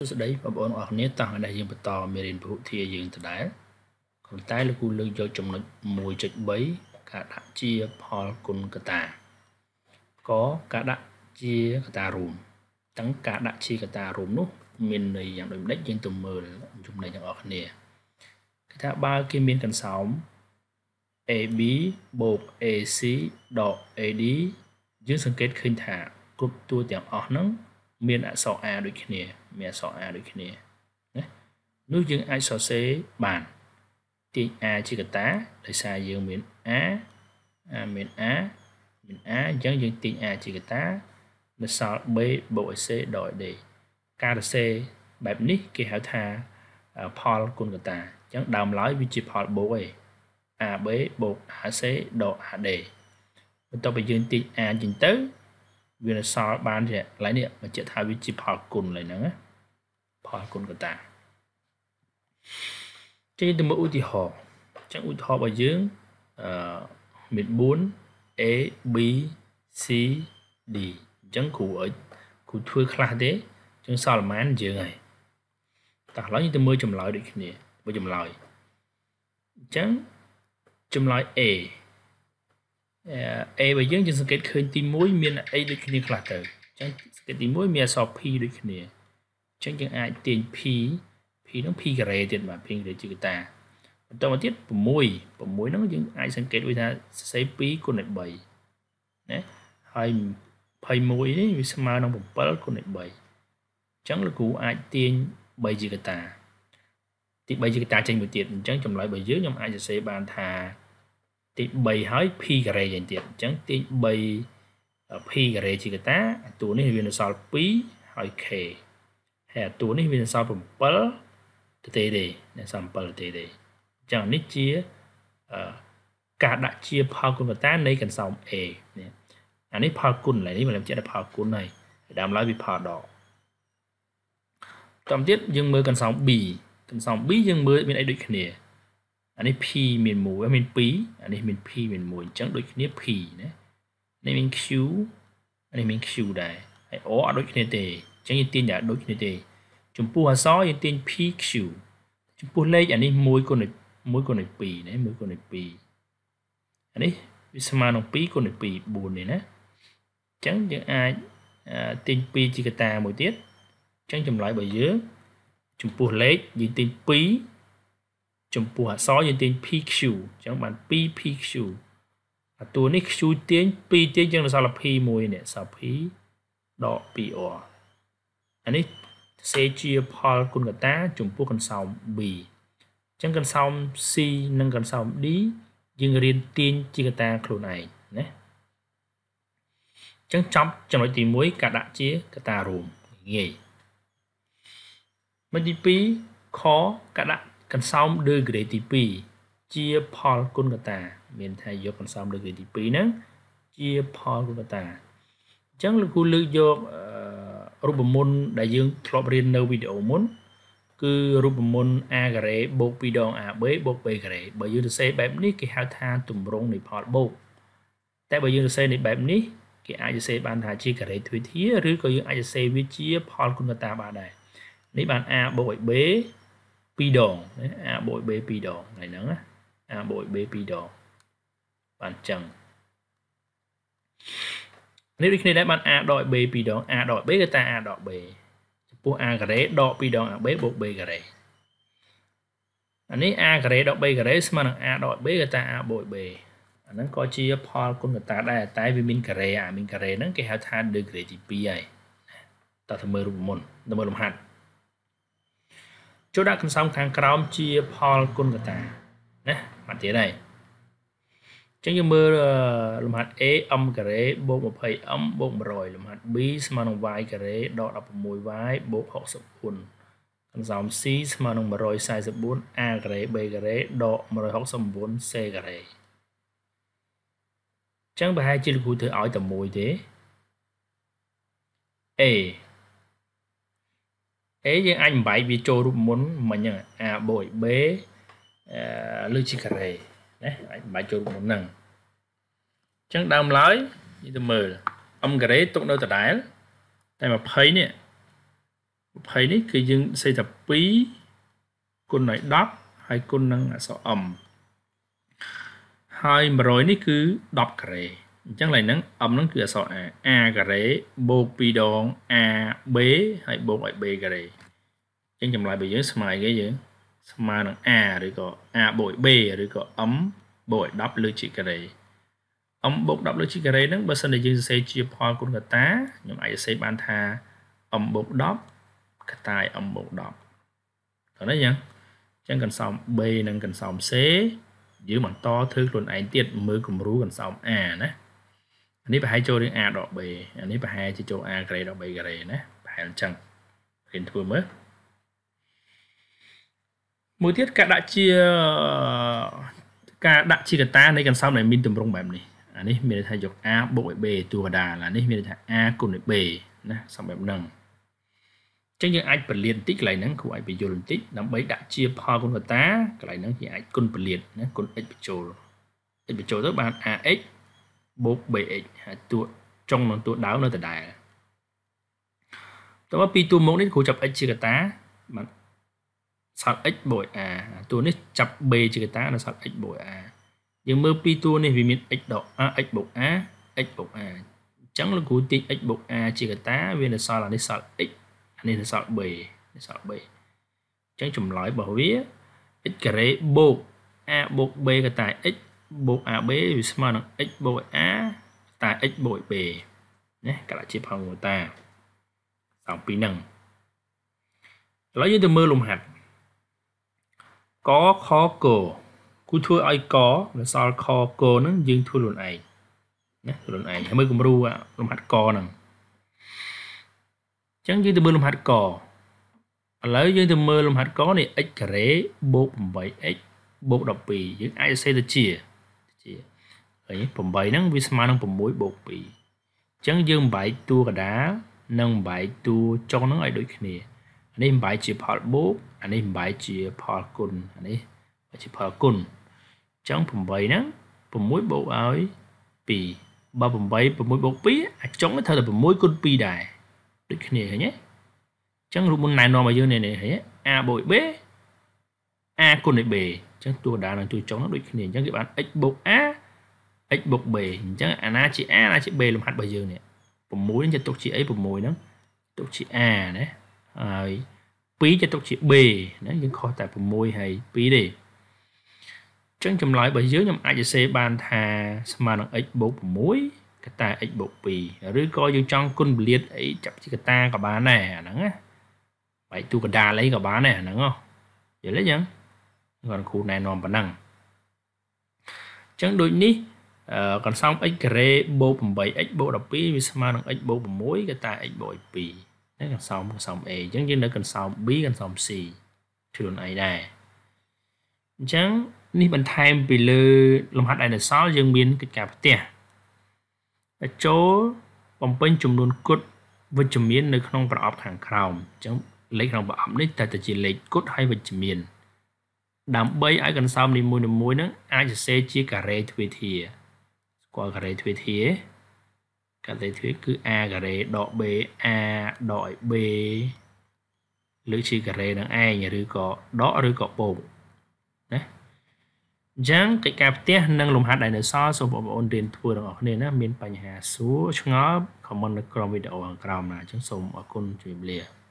សួស្តីបងប្អូនអរគ្នាតោះដែលយើងបន្តមេរៀនពហុធាយើងដដែលប៉ុន្តែលោកគ្រូលើកយកចំណុច1.3ការដាក់ជាផលគុណកតាក៏ការដាក់ជាកតារួមទាំងការដាក់ជាកតារួមនោះ មានន័យយ៉ាងដូចម្ដេចយើងទៅមើលចំណុចទាំងអស់គ្នាគេថាបើគេមានកន្សោម AB + AC + AD យើងសង្កេតឃើញថាគ្រប់តួទាំងអស់ហ្នឹងមានអក្សរ A ដូចគ្នាមានអក្សរ a ដូចគ្នាណានោះយើងអាចសរសេរបានទាញ a ជាកតាដោយសារយើងមាន a a មាន a មាន a អញ្ចឹងយើងទាញ a ជាកតានៅសល់ b បូក c ដល់ d ការសរសេរបែបនេះគេហៅថាផលគុណកតាអញ្ចឹងដើមឡើយវាជាផលបូកឯង AB បូក AC ដក AD បន្ទាប់ពីយើងទាញ A ចេញទៅវានឹងសល់បានជាឡើយនេះបញ្ជាក់ថាវាជាផលគុណឡើយហ្នឹងណាផលគុណកតាចេញទៅមើលឧទាហរណ៍អញ្ចឹងឧទាហរណ៍របស់យើងអឺមាន4 A B C D អញ្ចឹងគ្រូអើគ្រូធ្វើខ្លះទេអញ្ចឹងសល់ប្រហែលយើងហើយតោះឥឡូវយើងទៅមើលចម្លើយដូចគ្នាមើលចម្លើយអញ្ចឹងចម្លើយ A A របស់យើងយើងសង្កេតឃើញទី1មាន A ដូចគ្នាខ្លះទៅអញ្ចឹងសង្កេតទី1មានអក្សរ P ដូចគ្នាចឹងយើងអាចទាញ p p នឹង p ការ៉េទៀតបាទ p ការ៉េជាកតាបន្តមកទៀត6 6ហ្នឹងយើងអាចសង្កេតវិញថាសរសេរ2គុណនឹង3ណាហើយ21នេះវាស្មើនឹង7គុណនឹង3អញ្ចឹងលោកគ្រូអាចទាញ3ជាកតាទី3ជាកតាចេញមួយទៀតអញ្ចឹងចម្លើយរបស់យើងខ្ញុំអាចសរសេរបានថាទី3ហើយ p ការ៉េយ៉ាងទៀតអញ្ចឹងទាញ3 p ការ៉េជាកតាតួនេះវានៅសល់2ហើយ k ហើយអាតួនេះវាសល់7ទទេទេអ្នកសល់7ទទេទេអញ្ចឹងនេះជាការដាក់ជាផលគុណប៉ុន្តែនៃកន្សោម A នេះអានេះផលគុណឥឡូវនេះមិនចេះដល់ផលគុណហើយដើមឡើយវាផលដកតាមទៀតយើងមើលកន្សោម B កន្សោម B យើងមើលមានអីដូចគ្នាអានេះ P មាន1មាន2អានេះមាន P មាន1អញ្ចឹងដូចគ្នា P ណានេះមាន Q នេះមាន Q ដែរហើយ O អត់ដូចគ្នាទេអញ្ចឹងយើងទាញតែដូចគ្នាទេចំពោះអក្សរយើងទាញ PQ ចំពោះលេខអានេះ1គុណ1គុណ2ណា1គុណ2អានេះវាស្មើនឹង2គុណ2 4នេះណាអញ្ចឹងយើងអាចទាញ2ជាកតាមួយទៀតអញ្ចឹងចម្លើយរបស់យើងចំពោះលេខយើងទាញ2ចំពោះអក្សរយើងទាញ PQ អញ្ចឹងបាន 2PQ អាតួនេះ Q ទាញ2ទាញអញ្ចឹងដល់សល់ P1 នេះសល់ P ដក 2R អានេះសេជាផលគុណកតាចំពោះកន្សោម B អញ្ចឹងកន្សោម C និងកន្សោម D យើងរៀនទាញជាកតាខ្លួនឯងណាអញ្ចឹងចប់ចំណុចទី1ការដាក់ជាកតារួមងាយមុខទី2ខកដាក់កន្សោម D ក្រេដទី2ជាផលគុណកតាមានថាយកកន្សោម D ក្រេដទី2ហ្នឹងជាផលគុណកតាអញ្ចឹងលោកគ្រូលើកយកអឺរូបមន្តដែលយើងធ្លាប់រៀននៅវីដេអូមុន គឺរូបមន្ត a ការ៉េបូក2ដង ab បូក b ការ៉េបើយើងសរសេរបែបនេះគេហៅថាទម្រង់នៃផលបូក តែបើយើងសរសេរនេះបែបនេះគេអាចសរសេរបានថាជាការ៉េទ្វេធាឬក៏យើងអាចសរសេរវាជាផលគុណកតាបានដែរនេះបាន a បូកឲ្យ b 2ដង a បូក b 2ដងថ្ងៃហ្នឹងណា a បូក b 2ដងបានចឹង you នេះដូចគ្នាដែរបាន a ដក b 2ដង a ដក b គឺតា a ដក b ចំពោះ a ការ៉េដក2ដង ab បូក b ការ៉េអានេះ a ការ៉េដក b ការ៉េស្មើនឹង a ដក b គឺតា a បូក b អាហ្នឹងក៏ជា ផលគុណកតាដែរតែវាមានការ៉េអាមានការ៉េហ្នឹងគេហៅថា degree ទី2ហើយតើទៅមើលរូបមន្តទៅមើលលំហាត់ចូលដាក់កំសោមខាងក្រោមជាផលគុណកតាណាមកទៀតហើយចឹងយើងមើលលំហាត់ a m ការ៉េបូក 20m បូក100លំហាត់ b ស្មើនឹង y ការ៉េដក 16y បូក64កន្សោម c ស្មើនឹង 144a ការ៉េ b ការ៉េដក 169c ការ៉េចឹងប្រហែលជាលោកគ្រូធ្វើឲ្យតែមួយទេ a a យើងអាចបំបែកវាចូលរូបមុនមិញហ្នឹង a បូក b លើជាការ៉េណាអាចមិនបាច់ចូលមុនហ្នឹងអញ្ចឹងដើមឡើយនិយាយទៅមើលអំការ៉េទុកនៅដដែលតែ20នេះ20នេះគឺយើងសេថា2គុណឲ្យ10ហើយគុណនឹងអក្សរ m ហើយ100នេះគឺ10ការ៉េអញ្ចឹងឡើយហ្នឹង m ហ្នឹងគឺអក្សរ a a ការ៉េបូក2ដង a b ហើយបូកឲ្យ b ការ៉េអញ្ចឹងចម្លើយរបស់យើងស្មើអីគេយើងស្មើនឹង a ឬក៏ a បូក b ឬក៏ m បូកឲ្យ10លើជាការ៉េ m បូក10លើជាការ៉េហ្នឹងបើសិនជាយើងសរសេរជាផលគុណកតាខ្ញុំអាចសរសេរបានថា m បូក10កតា m បូក10ឃើញទេយ៉ាងអញ្ចឹងកន្សោម b និងកន្សោម c យើងបន្តធ្វើខ្លួនឯងទៀតមើលគំរូកន្សោម a ណាអានេះប្រហែលចូលរឿង a ដក b អានេះប្រហែលជាចូល a ក្រេដក b ក្រេណាប្រហែលអញ្ចឹងគេធ្វើមើលមួយទៀតការដាក់ជាការដាក់ជាកតានៃកន្សោមដែលមានទម្រង់បែបនេះអានេះមានន័យថាយក a បូក b ទូកដាលអានេះមានន័យថា a គុណនឹង b ណាសំបែបហ្នឹងចឹងយើងអាចពលាតបន្តិចកន្លែងហ្នឹងគ្រូអាចបញ្យល់បន្តិចដើម្បីដាក់ជាផលគុណកតាកន្លែងហ្នឹងយើងអាចគុណពលាតណាគុណ x បញ្ចូល x បញ្ចូលទៅបាន ax បូក bx ហើយតួចុងនិងតួដើមនៅដដែលតើមកពីតួមុខនេះគ្រូចាប់ x ជាកតាបានសត x បូក r តួនេះចាប់ b ជាកតានៅសត x បូក r យើងមើលពីតួនេះវាមាន x ដក r x បូក r x បូក r អញ្ចឹងលោកគ្រូទាញ x បូក r ជាកតាវានៅសល់អានេះសល់ x អានេះនៅសល់ b នេះសល់ b អញ្ចឹងចម្លើយរបស់វា x ការ៉េបូក a បូក b កតា x បូក ab វាស្មើនឹង x បូក a តា x បូក b ណាកាលជាផលមូលតាសំពីនឹងឥឡូវយើងទៅមើលលំហាត់កខកគូធ្វើឲ្យកនៅសល់ខកហ្នឹងយើងធ្វើខ្លួនឯងណាខ្លួនឯងហើយមើលគំរូលំហាត់កហ្នឹងអញ្ចឹងយើងទៅមើលលំហាត់កឥឡូវយើងទៅមើលលំហាត់កនេះ x ការ៉េបូក 8x បូក12យើងអាចសរសេរទៅជាជាឃើញ8ហ្នឹងវាស្មើនឹង6បូក2អញ្ចឹងយើងបែកតួកដានិងបែកតួចុងហ្នឹងឲ្យដូចគ្នានេះមិនបែរជាផលបូកអានេះមិនបែរជាផលគុណអានេះបែរជាផលគុណអញ្ចឹង8ហ្នឹង6បូកឲ្យ2បើ8 6បូក2អាចុងត្រូវតែ6គុណ2ដែរដូចគ្នាឃើញទេអញ្ចឹងរូបមុនណែនាំឲ្យយើងនេះឃើញទេ a បូក b a គុណនឹង b អញ្ចឹងតួដានឹងតួចុងនឹងដូចគ្នាអញ្ចឹងគេបាន x បូក a x បូក b អញ្ចឹងអាណាជា a អាណាជា b លំហាត់របស់យើងនេះ6នឹងចាត់ទុកជាអី6ហ្នឹងទុកជា a ណាហើយ2ចាត់ទុកជា B ណាយើងខុសតែ6ហើយ2ទេអញ្ចឹងចម្លើយរបស់យើងខ្ញុំអាចសរសេរបានថាស្មើនឹង x បូក6កតា x បូក2ឬក៏យើងចង់គុណពលាតអីចាប់ជាកតាក៏បានដែរអាហ្នឹងណាបែកទូកដាលអីក៏បានដែរអាហ្នឹងហ៎យល់ទេចឹងគាត់គ្រូណែនាំប៉ុណ្ណឹងអញ្ចឹងដូចនេះកន្សោម x ការ៉េបូក 8x បូក12វាស្មើនឹង x បូក6កតា x បូក2ណាកន្សោមកន្សោម A អញ្ចឹងយើងនៅកន្សោម B កន្សោម C ខ្លួនឯងដែរអញ្ចឹងនេះបន្ថែមពីលើលំហាត់ឯកសល់យើងមានកិច្ចការផ្ទះបញ្ចូលបំពេញចំនួន គុតវិជ្ជមាននៅក្នុងប្រអប់ខាងក្រោមអញ្ចឹងលេខក្នុងប្រអប់នេះតែតែជាលេខគុតហើយវិជ្ជមាន ដើម្បីឲ្យកន្សោមនីមួយៗហ្នឹងអាចសរសេរជាការ៉េទ្វេធា ស្គាល់ការ៉េទ្វេធាទេកាត់លេខធ្រាចគឺ a ការ៉េដក b a ដកឲ្យ b ឬជាការ៉េនឹងឯងឬក៏ដកឬក៏ពោកណាអញ្ចឹងកិច្ចការផ្ទះនិងលំហាត់ដែលនៅសល់សូមបងប្អូនរៀនធ្វើទាំងអស់គ្នាណាមានបញ្ហាសួរឆ្ងល់ comment នៅក្រោមវីដេអូខាងក្រោមណាអញ្ចឹងសូមអរគុណជម្រាបលា